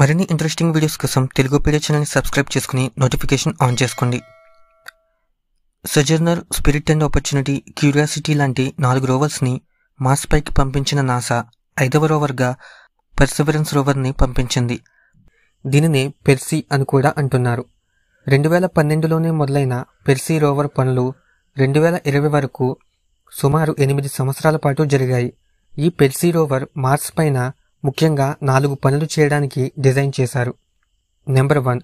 మరిన్ని interesting videos కోసం తెలుగు పీడియా ఛానల్ని సబ్స్క్రైబ్ చేసుకుని నోటిఫికేషన్ ఆన్ చేసుకోండి Sojourner Spirit and Opportunity Curiosity లాంటి నాలుగు రోవర్స్ని మాస్ పైకి పంపించిన నాసా ఐదవ రోవర్గా పెర్సవరెన్స్ రోవర్ని పంపించింది దీనిని పెర్సీ అని కూడా అంటున్నారు రెండు వేల పన్నెండులోనే మొదలైన పెర్సీ రోవర్ పనులు రెండు వేల ఇరవై వరకు సుమారు ఎనిమిది సంవత్సరాల పాటు జరిగాయి ఈ పెర్సీ రోవర్ మార్స్ పైన ముఖ్యంగా నాలుగు పనులు చేయడానికి డిజైన్ చేశారు నెంబర్ వన్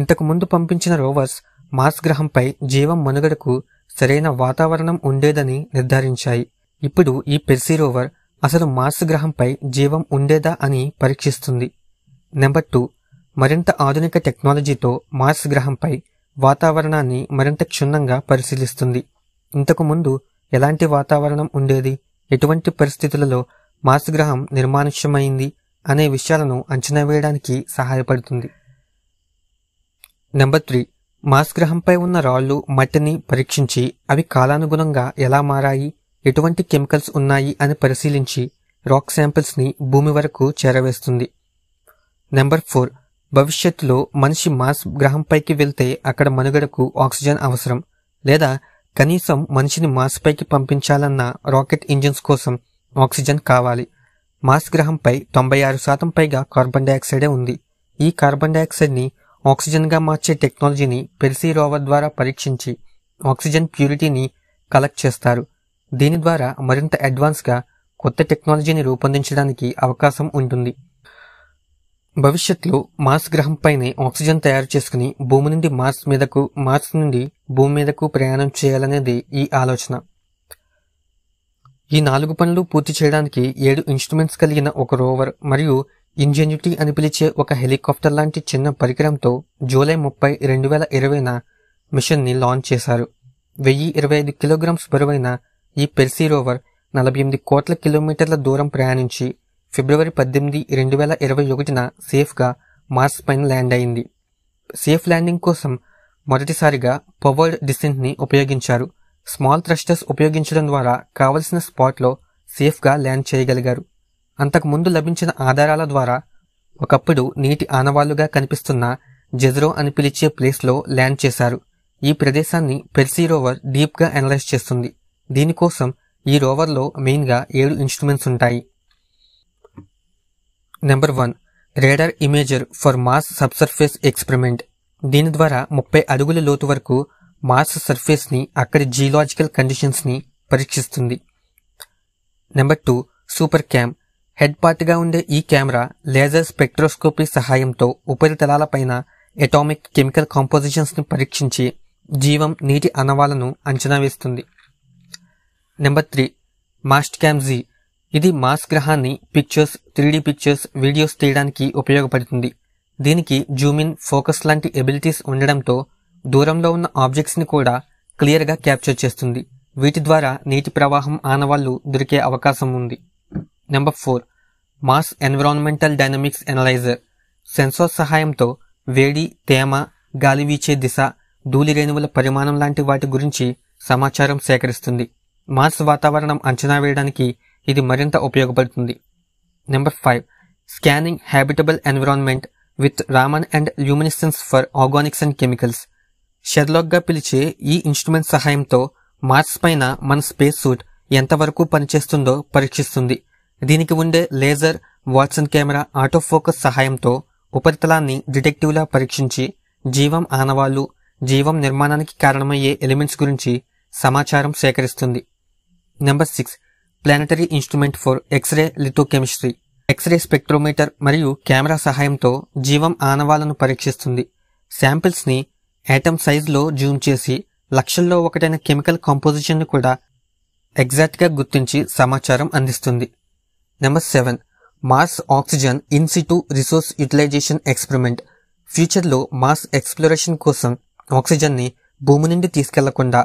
ఇంతకు ముందు పంపించిన రోవర్స్ మార్స్ గ్రహంపై జీవం మనుగడకు సరైన వాతావరణం ఉండేదని నిర్ధారించాయి ఇప్పుడు ఈ పెర్సీ రోవర్ అసలు మార్స్ గ్రహంపై జీవం ఉండేదా అని పరీక్షిస్తుంది నెంబర్ టూ మరింత ఆధునిక టెక్నాలజీతో మార్స్ గ్రహంపై వాతావరణాన్ని మరింత క్షుణ్ణంగా పరిశీలిస్తుంది ఇంతకుముందు ఎలాంటి వాతావరణం ఉండేది ఎటువంటి పరిస్థితులలో మార్స్ గ్రహం నిర్మానుష్యమైంది అనే విషయాలను అంచనా వేయడానికి సహాయపడుతుంది నెంబర్ త్రీ మార్స్ గ్రహంపై ఉన్న రాళ్ళు మట్టిని పరీక్షించి అవి కాలానుగుణంగా ఎలా మారాయి ఎటువంటి కెమికల్స్ ఉన్నాయి అని పరిశీలించి రాక్ శాంపిల్స్ని భూమి వరకు చేరవేస్తుంది నెంబర్ ఫోర్ భవిష్యత్తులో మనిషి మార్స్ గ్రహంపైకి వెళ్తే అక్కడ మనుగడకు ఆక్సిజన్ అవసరం లేదా కనీసం మనిషిని మార్స్ పైకి పంపించాలన్న రాకెట్ ఇంజిన్స్ కోసం ఆక్సిజన్ కావాలి మార్స్ గ్రహంపై తొంభై ఆరు శాతం పైగా కార్బన్ డైఆక్సైడే ఉంది ఈ కార్బన్ డైఆక్సైడ్ని ఆక్సిజన్గా మార్చే టెక్నాలజీని పెర్సీ రోవర్ ద్వారా పరీక్షించి ఆక్సిజన్ ప్యూరిటీని కలెక్ట్ చేస్తారు దీని ద్వారా మరింత అడ్వాన్స్గా కొత్త టెక్నాలజీని రూపొందించడానికి అవకాశం ఉంటుంది భవిష్యత్తులో మార్స్ గ్రహంపైనే ఆక్సిజన్ తయారు చేసుకుని భూమి నుండి మార్స్ మీదకు మార్స్ నుండి భూమి మీదకు ప్రయాణం చేయాలనేది ఈ ఆలోచన ఈ నాలుగు పనులు పూర్తి చేయడానికి ఏడు ఇన్స్ట్రుమెంట్స్ కలిగిన ఒక రోవర్ మరియు ఇంజెన్యుటీ అని పిలిచే ఒక హెలికాప్టర్ లాంటి చిన్న పరికరంతో జూలై ముప్పై రెండు వేల ఇరవైన మిషన్ని లాంచ్ చేశారు వెయ్యి ఇరవై ఐదు కిలోగ్రామ్స్ బరువైన ఈ పెర్సీ రోవర్ నలభై ఎనిమిది కోట్ల కిలోమీటర్ల దూరం ప్రయాణించి ఫిబ్రవరి పద్దెనిమిది రెండు వేల ఇరవై ఒకటిన సేఫ్గా మార్స్ పైన ల్యాండ్ అయింది సేఫ్ ల్యాండింగ్ కోసం మొదటిసారిగా పవర్డ్ డిసెంట్ని ఉపయోగించారు స్మాల్ థ్రస్టర్స్ ఉపయోగించడం ద్వారా కావలసిన స్పాట్లో సేఫ్గా ల్యాండ్ చేయగలిగారు అంతకుముందు లభించిన ఆధారాల ద్వారా ఒకప్పుడు నీటి ఆనవాళ్లుగా కనిపిస్తున్న జెజ్రో అని పిలిచే ప్లేస్లో ల్యాండ్ చేశారు ఈ ప్రదేశాన్ని పెర్సీ రోవర్ డీప్గా అనలైజ్ చేస్తుంది దీనికోసం ఈ రోవర్లో మెయిన్గా ఏడు ఇన్స్ట్రుమెంట్స్ ఉంటాయి number one radar imager for Mars subsurface experiment దీని ద్వారా ముప్పై అడుగుల లోతు వరకు మార్స్ సర్ఫేస్ని అక్కడి జియలాజికల్ కండిషన్స్ని పరీక్షిస్తుంది number two SuperCam head పార్ట్గా ఉండే ఈ కెమెరా లేజర్ స్పెక్ట్రోస్కోపీ సహాయంతో ఉపరితలాలపైన ఎటామిక్ కెమికల్ కాంపోజిషన్స్ని పరీక్షించి జీవం నీటి అనవాలను అంచనా వేస్తుంది number three Mastcam Z ఇది మాస్ గ్రహాన్ని పిక్చర్స్ త్రీడీ పిక్చర్స్ వీడియోస్ తీయడానికి ఉపయోగపడుతుంది దీనికి జూమిన్ ఫోకస్ లాంటి ఎబిలిటీస్ ఉండడంతో దూరంలో ఉన్న ఆబ్జెక్ట్స్ని కూడా క్లియర్గా క్యాప్చర్ చేస్తుంది వీటి ద్వారా నీటి ప్రవాహం ఆనవాళ్లు దొరికే అవకాశం ఉంది number four Mars environmental dynamics analyser sensor సహాయంతో వేడి తేమ గాలి వీచే దిశ ధూళి రేణువుల పరిమాణం లాంటి వాటి గురించి సమాచారం సేకరిస్తుంది మార్స్ వాతావరణం అంచనా వేయడానికి ఇది మరింత ఉపయోగపడుతుంది number five scanning habitable environment with Raman and luminescence for organics and chemicals షెర్లాక్గా పిలిచే ఈ ఇన్స్ట్రుమెంట్ సహాయంతో మార్స్ పైన మన స్పేస్ సూట్ ఎంతవరకు పనిచేస్తుందో పరీక్షిస్తుంది దీనికి ఉండే laser Watson camera auto focus సహాయంతో ఉపరితలాన్ని డిటెక్టివ్లా పరీక్షించి జీవం ఆనవాళ్లు జీవం నిర్మాణానికి కారణమయ్యే ఎలిమెంట్స్ గురించి సమాచారం సేకరిస్తుంది number six planetary instrument for X-ray lithochemistry X-ray spectrometer మరియు కెమెరా సహాయంతో జీవం ఆనవాళ్లను పరీక్షిస్తుంది శాంపిల్స్ని యాటమ్ సైజులో జూమ్ చేసి లక్షల్లో ఒకటైన కెమికల్ కంపోజిషన్ను కూడా ఎగ్జాక్ట్గా గుర్తించి సమాచారం అందిస్తుంది number seven Mars oxygen in situ resource utilisation experiment ఫ్యూచర్లో మార్స్ ఎక్స్ప్లోరేషన్ కోసం ఆక్సిజన్ని భూమి నుండి తీసుకెళ్లకుండా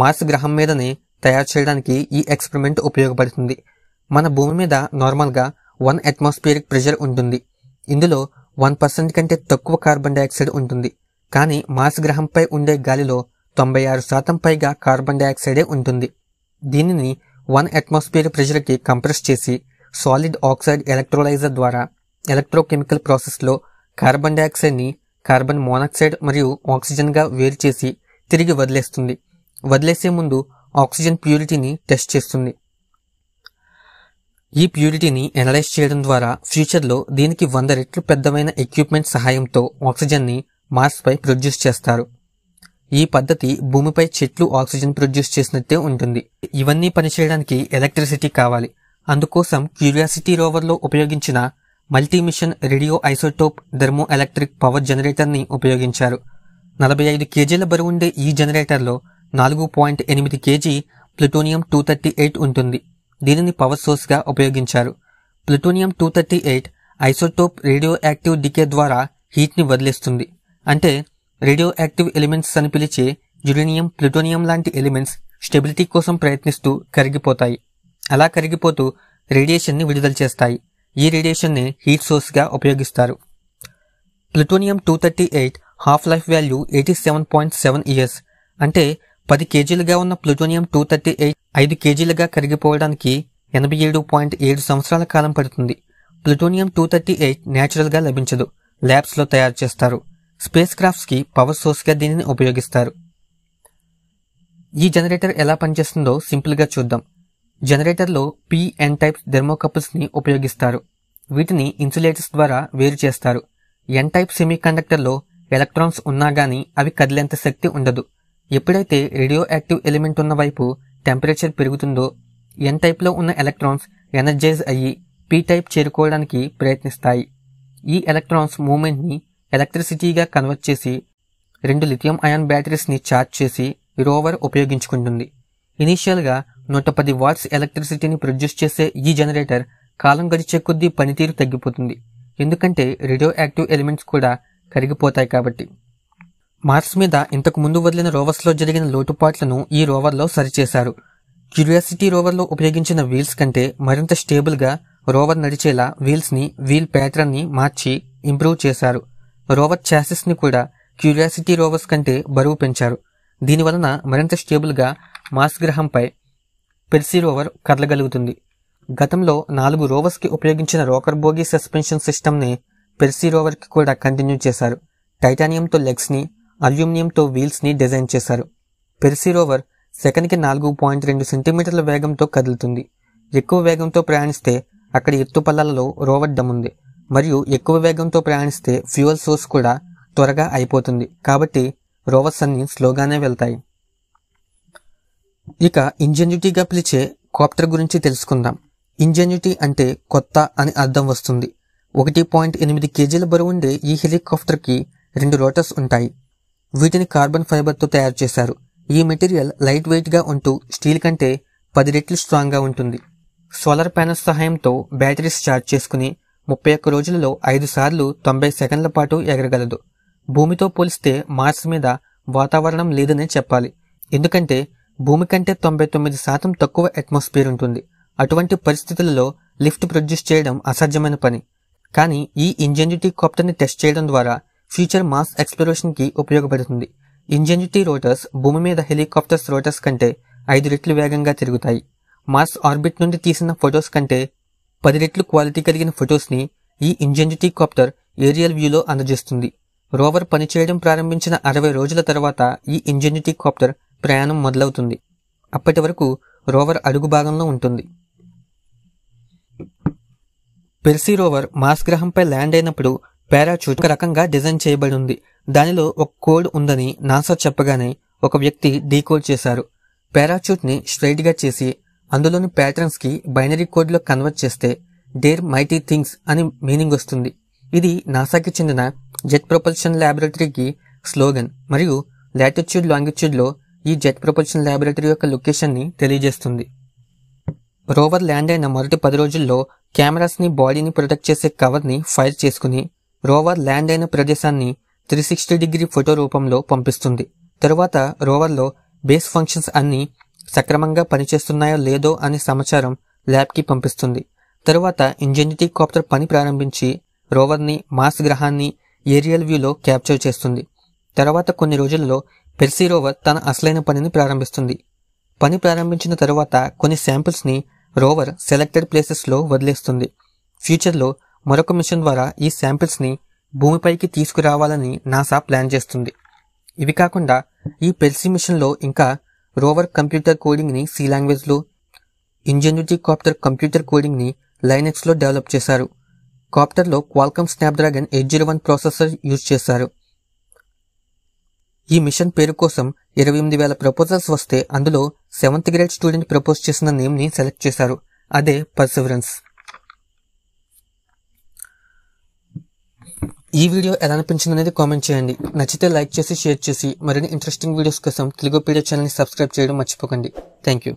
మార్స్ గ్రహం మీదనే తయారు చేయడానికి ఈ ఎక్స్పెరిమెంట్ ఉపయోగపడుతుంది మన భూమి మీద నార్మల్గా వన్ అట్మాస్ఫియరిక్ ప్రెషర్ ఉంటుంది ఇందులో వన్ పర్సెంట్ కంటే తక్కువ కార్బన్ డైఆక్సైడ్ ఉంటుంది కానీ మార్స్ గ్రహంపై ఉండే గాలిలో తొంభై ఆరు శాతం పైగా కార్బన్ డైఆక్సైడే ఉంటుంది దీనిని వన్ అట్మాస్ఫియర్ ప్రెషర్కి కంప్రెస్ చేసి సాలిడ్ ఆక్సైడ్ ఎలక్ట్రోలైజర్ ద్వారా ఎలక్ట్రోకెమికల్ ప్రాసెస్లో కార్బన్ డైఆక్సైడ్ని కార్బన్ మోనాక్సైడ్ మరియు ఆక్సిజన్గా వేరు చేసి తిరిగి వదిలేస్తుంది వదిలేసే ముందు ఆక్సిజన్ ప్యూరిటీని టెస్ట్ చేస్తుంది ఈ ప్యూరిటీని ఎనలైజ్ చేయడం ద్వారా ఫ్యూచర్లో దీనికి వంద రెట్లు పెద్దమైన ఎక్విప్మెంట్ సహాయంతో ఆక్సిజన్ని మార్స్పై ప్రొడ్యూస్ చేస్తారు ఈ పద్ధతి భూమిపై చెట్లు ఆక్సిజన్ ప్రొడ్యూస్ చేసినట్టే ఉంటుంది ఇవన్నీ పనిచేయడానికి ఎలక్ట్రిసిటీ కావాలి అందుకోసం క్యూరియాసిటీ రోవర్లో ఉపయోగించిన multimission radio isotope thermo electric power జనరేటర్ని ఉపయోగించారు నలభై ఐదు కేజీల బరువు ఉండే ఈ జనరేటర్లో నాలుగు పాయింట్ ఎనిమిది KG plutonium two thirty eight ఉంటుంది దీనిని పవర్ సోర్స్గా ఉపయోగించారు plutonium two thirty eight isotope radioactive decay ద్వారా హీట్ని వదిలేస్తుంది అంటే రేడియో యాక్టివ్ ఎలిమెంట్స్ అని పిలిచే యురేనియం ప్లూటోనియం లాంటి ఎలిమెంట్స్ స్టెబిలిటీ కోసం ప్రయత్నిస్తూ కరిగిపోతాయి అలా కరిగిపోతూ రేడియేషన్ని విడుదల చేస్తాయి ఈ రేడియేషన్ని హీట్ సోర్స్గా ఉపయోగిస్తారు plutonium two thirty eight half life value eighty seven point seven years అంటే పది కేజీలుగా ఉన్న ప్లూటోనియం టూ థర్టీ ఎయిట్ ఐదు కేజీలుగా కరిగిపోవడానికి ఎనభై ఏడు పాయింట్ ఏడు సంవత్సరాల కాలం పడుతుంది ప్లూటోనియం టూ థర్టీ ఎయిట్ న్యాచురల్గా లభించదు ల్యాబ్స్లో తయారు చేస్తారు స్పేస్ క్రాఫ్ట్స్కి పవర్ సోర్స్గా దీనిని ఉపయోగిస్తారు ఈ జనరేటర్ ఎలా పనిచేస్తుందో సింపుల్గా చూద్దాం జనరేటర్లో పీ ఎన్ టైప్ థెర్మోకపుల్స్ని ఉపయోగిస్తారు వీటిని ఇన్సులేటర్స్ ద్వారా వేరు చేస్తారు ఎన్ టైప్ సెమీకండక్టర్లో ఎలక్ట్రాన్స్ ఉన్నా కానీ అవి కదిలేంత శక్తి ఉండదు ఎప్పుడైతే రేడియో యాక్టివ్ ఎలిమెంట్ ఉన్న వైపు టెంపరేచర్ పెరుగుతుందో ఎన్ టైప్లో ఉన్న ఎలక్ట్రాన్స్ ఎనర్జైజ్ అయ్యి పీ టైప్ చేరుకోవడానికి ప్రయత్నిస్తాయి ఈ ఎలక్ట్రాన్స్ మూమెంట్ని ఎలక్ట్రిసిటీగా కన్వర్ట్ చేసి రెండు లిథియం అయాన్ బ్యాటరీస్ని ఛార్జ్ చేసి రోవర్ ఉపయోగించుకుంటుంది ఇనీషియల్గా నూట పది వాట్స్ ఎలక్ట్రిసిటీని ప్రొడ్యూస్ చేసే ఈ జనరేటర్ కాలం గడిచే కొద్దీ పనితీరు తగ్గిపోతుంది ఎందుకంటే రేడియో యాక్టివ్ ఎలిమెంట్స్ కూడా కరిగిపోతాయి కాబట్టి మార్స్ మీద ఇంతకు ముందు వదిలిన రోవర్స్లో జరిగిన లోటుపాట్లను ఈ రోవర్లో సరిచేశారు క్యూరియాసిటీ రోవర్లో ఉపయోగించిన వీల్స్ కంటే మరింత స్టేబుల్గా రోవర్ నడిచేలా వీల్స్ని వీల్ ప్యాటర్న్ని మార్చి ఇంప్రూవ్ చేశారు రోవర్ ని కూడా క్యూరియాసిటీ రోవర్స్ కంటే బరువు పెంచారు దీనివలన మరింత స్టేబుల్గా మాస్ గ్రహంపై పెర్సీ రోవర్ కదలగలుగుతుంది గతంలో నాలుగు రోవర్స్కి ఉపయోగించిన రోకర్ బోగి సస్పెన్షన్ సిస్టమ్ని పెర్సీ రోవర్కి కూడా కంటిన్యూ చేశారు టైటానియంతో లెగ్స్ని అల్యూమినియంతో వీల్స్ని డిజైన్ చేశారు పెర్సీ రోవర్ సెకండ్కి నాలుగు పాయింట్ రెండు సెంటీమీటర్ల వేగంతో కదులుతుంది ఎక్కువ వేగంతో ప్రయాణిస్తే అక్కడ ఎత్తుపల్లలలో రోవర్ ఉంది మరియు ఎక్కువ వేగంతో ప్రయాణిస్తే ఫ్యూయల్ సోర్స్ కూడా త్వరగా అయిపోతుంది కాబట్టి రోవర్స్ అన్ని స్లోగానే వెళ్తాయి ఇక ఇంజెన్యుటీగా పిలిచే కాప్టర్ గురించి తెలుసుకుందాం ఇంజెన్యుటీ అంటే కొత్త అని అర్థం వస్తుంది ఒకటి పాయింట్ ఎనిమిది కేజీల బరువు ఉండే ఈ హెలికాప్టర్కి రెండు రోటర్స్ ఉంటాయి వీటిని కార్బన్ ఫైబర్తో తయారు చేశారు ఈ మెటీరియల్ లైట్ వెయిట్గా ఉంటూ స్టీల్ కంటే పది రెట్లు స్ట్రాంగ్గా ఉంటుంది సోలార్ ప్యానెల్స్ సహాయంతో బ్యాటరీస్ ఛార్జ్ చేసుకుని ముప్పై ఒక్క రోజులలో ఐదు సార్లు తొంభై సెకండ్ల పాటు ఎగరగలదు భూమితో పోలిస్తే మార్స్ మీద వాతావరణం లేదనే చెప్పాలి ఎందుకంటే భూమి కంటే తొంభై తొమ్మిది శాతం తక్కువ అట్మాస్ఫియర్ ఉంటుంది అటువంటి పరిస్థితులలో లిఫ్ట్ ప్రొడ్యూస్ చేయడం అసాధ్యమైన పని కానీ ఈ ఇంజెన్యుటీ కాప్టర్ని టెస్ట్ చేయడం ద్వారా ఫ్యూచర్ మాస్ ఎక్స్ప్లోరేషన్కి ఉపయోగపడుతుంది ఇంజెన్యుటీ రోటర్స్ భూమి మీద హెలికాప్టర్స్ రోటర్స్ కంటే ఐదు రెట్లు వేగంగా తిరుగుతాయి మార్స్ ఆర్బిట్ నుండి తీసిన ఫొటోస్ కంటే పది రెట్లు క్వాలిటీ కలిగిన ఫొటోస్ని ఈ ఇంజెన్యుటీ కాప్టర్ ఏరియల్ వ్యూలో అందజేస్తుంది రోవర్ పనిచేయడం ప్రారంభించిన అరవై రోజుల తర్వాత ఈ ఇంజెన్యుటీ కాప్టర్ ప్రయాణం మొదలవుతుంది అప్పటి వరకు రోవర్ అడుగు భాగంలో ఉంటుంది పెర్సీ రోవర్ మాస్ గ్రహంపై ల్యాండ్ అయినప్పుడు పారాచూట్ ఒక రకంగా డిజైన్ చేయబడి ఉంది దానిలో ఒక కోడ్ ఉందని నాసా చెప్పగానే ఒక వ్యక్తి డీకోడ్ చేశారు పారాచూట్ని స్ట్రైట్గా చేసి అందులోని కి బైనరీ కోడ్లో కన్వర్ట్ చేస్తే డేర్ మైటీ థింగ్స్ అని మీనింగ్ వస్తుంది ఇది నాసాకి చెందిన జెట్ ప్రొపల్షన్ ల్యాబొరేటరీకి స్లోగన్ మరియు లాటిట్యూడ్ లో ఈ జెట్ ప్రొపల్షన్ ల్యాబొరేటరీ యొక్క లొకేషన్ని తెలియజేస్తుంది రోవర్ ల్యాండ్ అయిన మొదటి పది రోజుల్లో కెమెరాస్ని బాడీని ప్రొటెక్ట్ చేసే కవర్ని ఫైర్ చేసుకుని రోవర్ ల్యాండ్ అయిన ప్రదేశాన్ని త్రీ సిక్స్టీ డిగ్రీ ఫోటో రూపంలో పంపిస్తుంది తరువాత రోవర్లో బేస్ ఫంక్షన్స్ అన్నీ సక్రమంగా పనిచేస్తున్నాయో లేదో అనే సమాచారం ల్యాబ్కి పంపిస్తుంది తరువాత ఇంజనీటీ కాప్టర్ పని ప్రారంభించి రోవర్ని మాస్ గ్రహాన్ని ఏరియల్ వ్యూలో క్యాప్చర్ చేస్తుంది తర్వాత కొన్ని రోజుల్లో పెర్సీ రోవర్ తన అసలైన పనిని ప్రారంభిస్తుంది పని ప్రారంభించిన తర్వాత కొన్ని శాంపిల్స్ని రోవర్ సెలెక్టెడ్ ప్లేసెస్లో వదిలేస్తుంది ఫ్యూచర్లో మరొక మిషన్ ద్వారా ఈ శాంపిల్స్ని భూమిపైకి తీసుకురావాలని నాసా ప్లాన్ చేస్తుంది ఇవి కాకుండా ఈ పెర్సీ మిషన్లో ఇంకా రోవర్ కంప్యూటర్ కోడింగ్ని సి లాంగ్వేజ్లో ఇంజనీటీ కాప్టర్ కంప్యూటర్ కోడింగ్ని లైనెక్స్లో డెవలప్ చేశారు కాప్టర్లో Qualcomm Snapdragon eight zero one processor use చేశారు ఈ మిషన్ పేరు కోసం ఇరవై ఎనిమిది వేల ప్రపోజల్స్ వస్తే అందులో సెవెంత్ గ్రేడ్ స్టూడెంట్ ప్రపోజ్ చేసిన నేమ్ని సెలెక్ట్ చేశారు అదే పర్సివరెన్స్ ఈ వీడియో ఎలా అనిపించింది అనేది కామెంట్ చేయండి నచ్చితే లైక్ చేసి షేర్ చేసి మరిన్ని ఇంట్రెస్టింగ్ వీడియోస్ కోసం తెలుగు పీడియో ఛానల్ని సబ్స్క్రైబ్ చేయడం మర్చిపోకండి థ్యాంక్ యూ